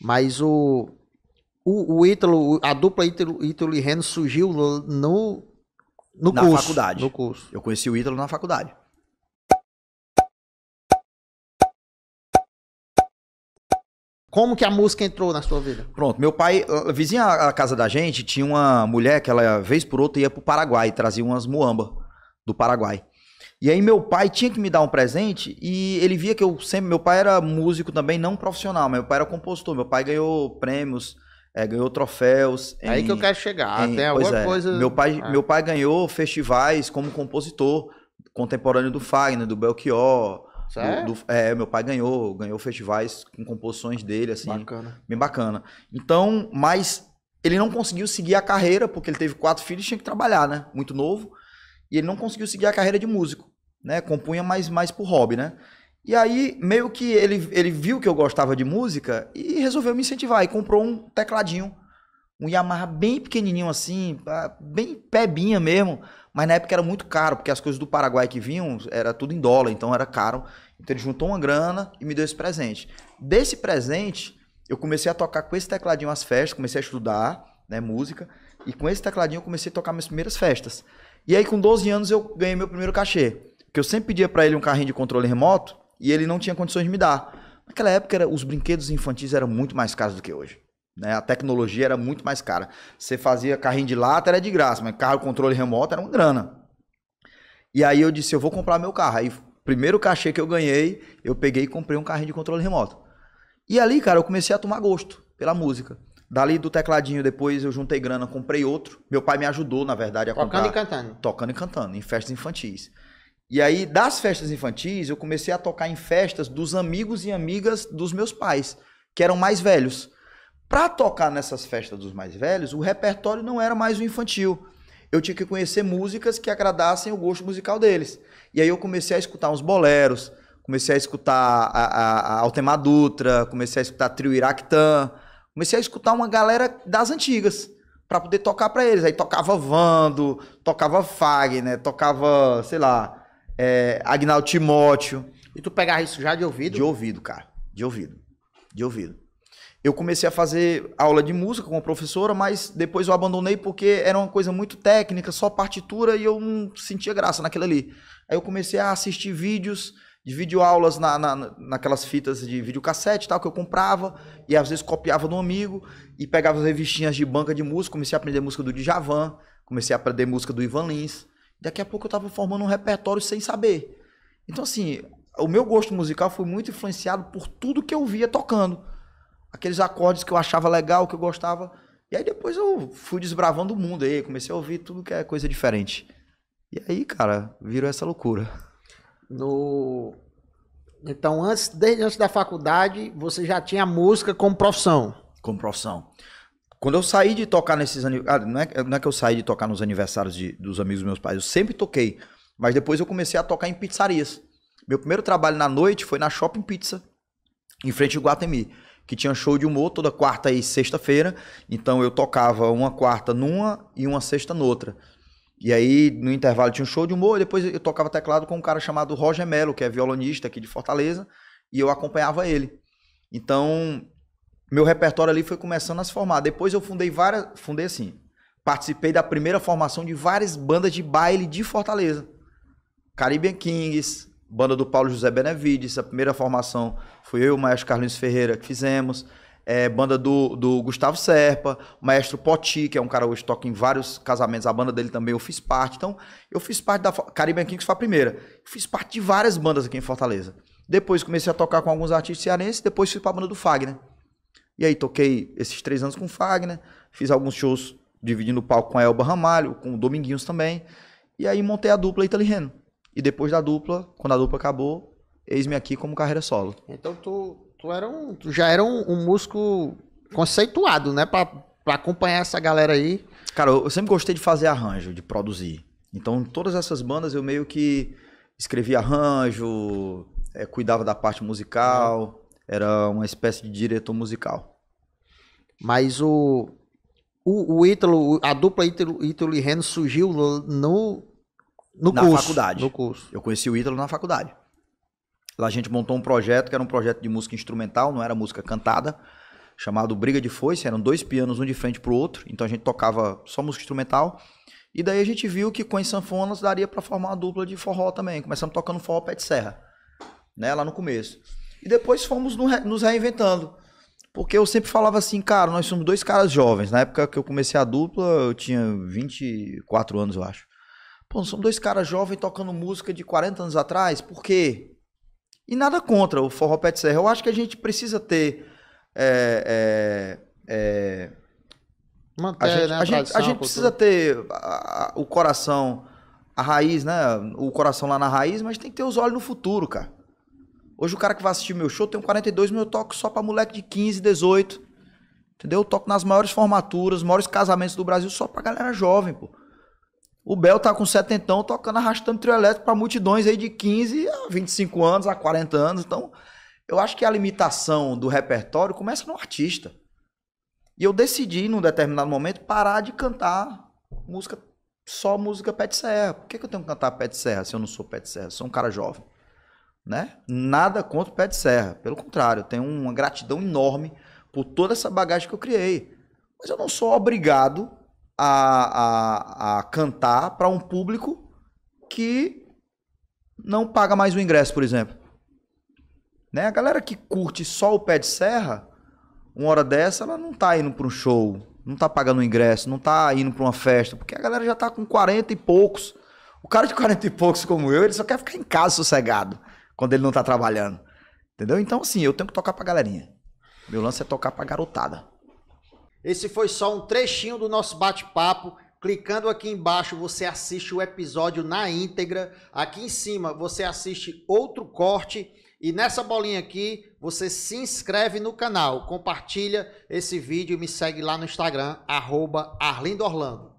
Mas o, o, o Ítalo, a dupla Ítalo, Ítalo e Reno surgiu no, no na curso. faculdade. No curso. Eu conheci o Ítalo na faculdade. Como que a música entrou na sua vida? Pronto, meu pai, ah, vizinha a casa da gente, tinha uma mulher que ela, vez por outra, ia pro Paraguai, trazia umas muamba do Paraguai. E aí meu pai tinha que me dar um presente e ele via que eu sempre. Meu pai era músico também, não profissional, mas meu pai era compositor. Meu pai ganhou prêmios, é, ganhou troféus. Em, aí que eu quero chegar, em, tem alguma é, coisa. Meu pai, ah. meu pai ganhou festivais como compositor, contemporâneo do Fagner, do Belchior. Do, do, é, meu pai ganhou, ganhou festivais com composições dele, assim. Bacana. Bem bacana. Então, mas ele não conseguiu seguir a carreira, porque ele teve quatro filhos e tinha que trabalhar, né? Muito novo. E ele não conseguiu seguir a carreira de músico né? Compunha mais, mais por hobby, né? E aí, meio que ele, ele viu que eu gostava de música e resolveu me incentivar. E comprou um tecladinho. Um Yamaha bem pequenininho assim, bem pebinha mesmo. Mas na época era muito caro, porque as coisas do Paraguai que vinham era tudo em dólar, então era caro. Então ele juntou uma grana e me deu esse presente. Desse presente, eu comecei a tocar com esse tecladinho as festas, comecei a estudar né, música. E com esse tecladinho eu comecei a tocar minhas primeiras festas. E aí com 12 anos eu ganhei meu primeiro cachê que eu sempre pedia para ele um carrinho de controle remoto e ele não tinha condições de me dar. Naquela época, era, os brinquedos infantis eram muito mais caros do que hoje. Né? A tecnologia era muito mais cara. Você fazia carrinho de lata, era de graça, mas carro controle remoto era uma grana. E aí eu disse, eu vou comprar meu carro. Aí, primeiro cachê que eu ganhei, eu peguei e comprei um carrinho de controle remoto. E ali, cara, eu comecei a tomar gosto pela música. Dali do tecladinho, depois eu juntei grana, comprei outro. Meu pai me ajudou, na verdade, a Tocando comprar. Tocando e cantando. Tocando e cantando, em festas infantis. E aí, das festas infantis, eu comecei a tocar em festas dos amigos e amigas dos meus pais, que eram mais velhos. Para tocar nessas festas dos mais velhos, o repertório não era mais o infantil. Eu tinha que conhecer músicas que agradassem o gosto musical deles. E aí eu comecei a escutar uns boleros, comecei a escutar a, a, a Altemar Dutra, comecei a escutar Trio Iractan, comecei a escutar uma galera das antigas para poder tocar para eles. Aí tocava Vando, tocava Fagner, tocava, sei lá, é, Agnaldo Timóteo. E tu pegava isso já de ouvido? De ouvido, cara. De ouvido. De ouvido. Eu comecei a fazer aula de música com a professora, mas depois eu abandonei porque era uma coisa muito técnica, só partitura e eu não sentia graça naquilo ali. Aí eu comecei a assistir vídeos de videoaulas na, na, naquelas fitas de videocassete e tal, que eu comprava, e às vezes copiava do amigo, e pegava as revistinhas de banca de música, comecei a aprender música do Djavan, comecei a aprender música do Ivan Lins, Daqui a pouco eu estava formando um repertório sem saber. Então, assim, o meu gosto musical foi muito influenciado por tudo que eu via tocando. Aqueles acordes que eu achava legal, que eu gostava. E aí depois eu fui desbravando o mundo aí, comecei a ouvir tudo que é coisa diferente. E aí, cara, virou essa loucura. No Então, antes, desde antes da faculdade, você já tinha música como profissão. Como profissão. Quando eu saí de tocar nesses aniversários. Ah, não, é, não é que eu saí de tocar nos aniversários de, dos amigos dos meus pais, eu sempre toquei. Mas depois eu comecei a tocar em pizzarias. Meu primeiro trabalho na noite foi na Shopping Pizza, em frente ao Guatemi, que tinha show de humor toda quarta e sexta-feira. Então eu tocava uma quarta numa e uma sexta noutra. E aí, no intervalo, tinha um show de humor, e depois eu tocava teclado com um cara chamado Roger Melo, que é violonista aqui de Fortaleza, e eu acompanhava ele. Então, meu repertório ali foi começando a se formar. Depois eu fundei várias. Fundei assim. Participei da primeira formação de várias bandas de baile de Fortaleza. Caribbean Kings, banda do Paulo José Benevides, a primeira formação foi eu e o maestro Carlinhos Ferreira que fizemos. É, banda do, do Gustavo Serpa, o maestro Poti, que é um cara hoje que toca em vários casamentos, a banda dele também eu fiz parte. Então, eu fiz parte da Caribbean Kings foi a primeira. fiz parte de várias bandas aqui em Fortaleza. Depois comecei a tocar com alguns artistas cearenses, depois fui para a banda do Fagner. Né? E aí toquei esses três anos com o Fagner, fiz alguns shows dividindo o palco com a Elba Ramalho, com o Dominguinhos também. E aí montei a dupla Italy Reno. E depois da dupla, quando a dupla acabou, eis-me aqui como carreira solo. Então tu, tu, era um, tu já era um, um músico conceituado, né? Pra, pra acompanhar essa galera aí. Cara, eu, eu sempre gostei de fazer arranjo, de produzir. Então, todas essas bandas eu meio que escrevia arranjo, é, cuidava da parte musical. Uhum. Era uma espécie de diretor musical. Mas o. O, o Ítalo, a dupla Ítalo, Ítalo e Reno surgiu no, no na curso, faculdade. No curso. Eu conheci o Ítalo na faculdade. Lá a gente montou um projeto que era um projeto de música instrumental, não era música cantada, chamado Briga de Foice. Eram dois pianos, um de frente pro outro. Então a gente tocava só música instrumental. E daí a gente viu que com as sanfonas daria para formar uma dupla de forró também. Começamos tocando forró pé de serra, né, lá no começo. E depois fomos nos reinventando. Porque eu sempre falava assim, cara, nós somos dois caras jovens. Na época que eu comecei a dupla, eu tinha 24 anos, eu acho. Pô, nós somos dois caras jovens tocando música de 40 anos atrás, por quê? E nada contra o Forró Pet Serra. Eu acho que a gente precisa ter. É, é, é, Manter, a gente, né, a, a gente, a gente precisa ter a, o coração, a raiz, né? O coração lá na raiz, mas tem que ter os olhos no futuro, cara. Hoje o cara que vai assistir meu show tem um 42, mas eu toco só pra moleque de 15, 18. Entendeu? Eu toco nas maiores formaturas, maiores casamentos do Brasil só pra galera jovem, pô. O Bel tá com setentão tocando, arrastando trio elétrico pra multidões aí de 15 a 25 anos, a 40 anos. Então, eu acho que a limitação do repertório começa no artista. E eu decidi, num determinado momento, parar de cantar música, só música pé de serra. Por que, que eu tenho que cantar pé de serra se eu não sou pé de serra? Eu sou um cara jovem né? Nada contra o pé de serra. Pelo contrário, eu tenho uma gratidão enorme por toda essa bagagem que eu criei. Mas eu não sou obrigado a, a, a cantar para um público que não paga mais o ingresso, por exemplo. Né? A galera que curte só o pé de serra, uma hora dessa, ela não tá indo para um show, não tá pagando o ingresso, não tá indo para uma festa, porque a galera já tá com 40 e poucos. O cara de 40 e poucos como eu, ele só quer ficar em casa sossegado quando ele não tá trabalhando. Entendeu? Então, assim, eu tenho que tocar pra galerinha. Meu lance é tocar pra garotada. Esse foi só um trechinho do nosso bate-papo. Clicando aqui embaixo, você assiste o episódio na íntegra. Aqui em cima, você assiste outro corte. E nessa bolinha aqui, você se inscreve no canal, compartilha esse vídeo e me segue lá no Instagram, arroba Arlindo Orlando.